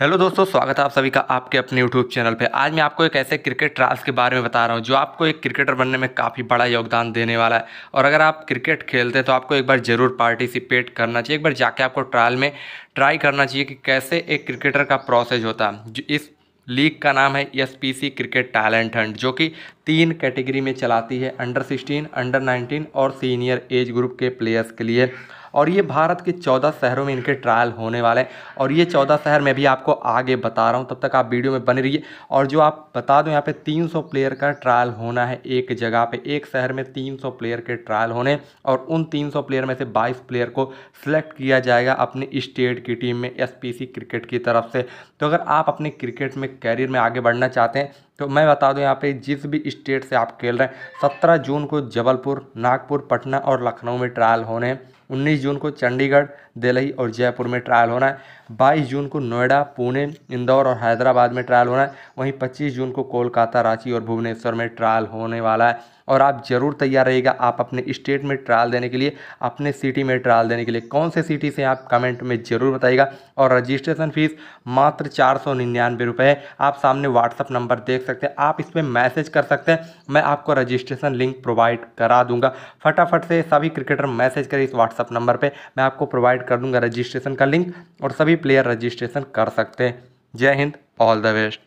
hello दोस्तों स्वागत है आप सभी का आपके अपने यूट्यूब चैनल पे आज मैं आपको एक ऐसे क्रिकेट ट्रायल्स के बारे में बता रहा हूँ जो आपको एक क्रिकेटर बनने में काफ़ी बड़ा योगदान देने वाला है और अगर आप क्रिकेट खेलते हैं तो आपको एक बार ज़रूर पार्टिसिपेट करना चाहिए एक बार जाके आपको ट्रायल में ट्राई करना चाहिए कि कैसे एक क्रिकेटर का प्रोसेस होता है जो इस लीग का नाम है एस क्रिकेट टैलेंट हंड जो कि तीन कैटेगरी में चलाती है अंडर सिक्सटीन अंडर नाइनटीन और सीनियर एज ग्रुप के प्लेयर्स के लिए और ये भारत के चौदह शहरों में इनके ट्रायल होने वाले हैं और ये चौदह शहर मैं भी आपको आगे बता रहा हूँ तब तक आप वीडियो में बने रहिए और जो आप बता दो यहाँ पे 300 प्लेयर का ट्रायल होना है एक जगह पे एक शहर में 300 प्लेयर के ट्रायल होने और उन 300 प्लेयर में से 22 प्लेयर को सिलेक्ट किया जाएगा अपने स्टेट की टीम में एस क्रिकेट की तरफ से तो अगर आप अपने क्रिकेट में कैरियर में आगे बढ़ना चाहते हैं तो मैं बता दूं यहाँ पे जिस भी स्टेट से आप खेल रहे हैं सत्रह जून को जबलपुर नागपुर पटना और लखनऊ में ट्रायल होने हैं 19 जून को चंडीगढ़ दिल्ली और जयपुर में ट्रायल होना है 22 जून को नोएडा पुणे इंदौर और हैदराबाद में ट्रायल होना है वहीं 25 जून को कोलकाता रांची और भुवनेश्वर में ट्रायल होने वाला है और आप ज़रूर तैयार रहिएगा आप अपने स्टेट में ट्रायल देने के लिए अपने सिटी में ट्रायल देने के लिए कौन से सिटी से आप कमेंट में ज़रूर बताइएगा और रजिस्ट्रेशन फ़ीस मात्र चार सौ निन्यानवे रुपये है आप सामने व्हाट्सअप नंबर देख सकते हैं आप इस पर मैसेज कर सकते हैं मैं आपको रजिस्ट्रेशन लिंक प्रोवाइड करा दूंगा फटाफट से सभी क्रिकेटर मैसेज करें इस व्हाट्सएप व्हाट्सअप नंबर पर मैं आपको प्रोवाइड कर दूँगा रजिस्ट्रेशन का लिंक और सभी प्लेयर रजिस्ट्रेशन कर सकते हैं जय हिंद ऑल द बेस्ट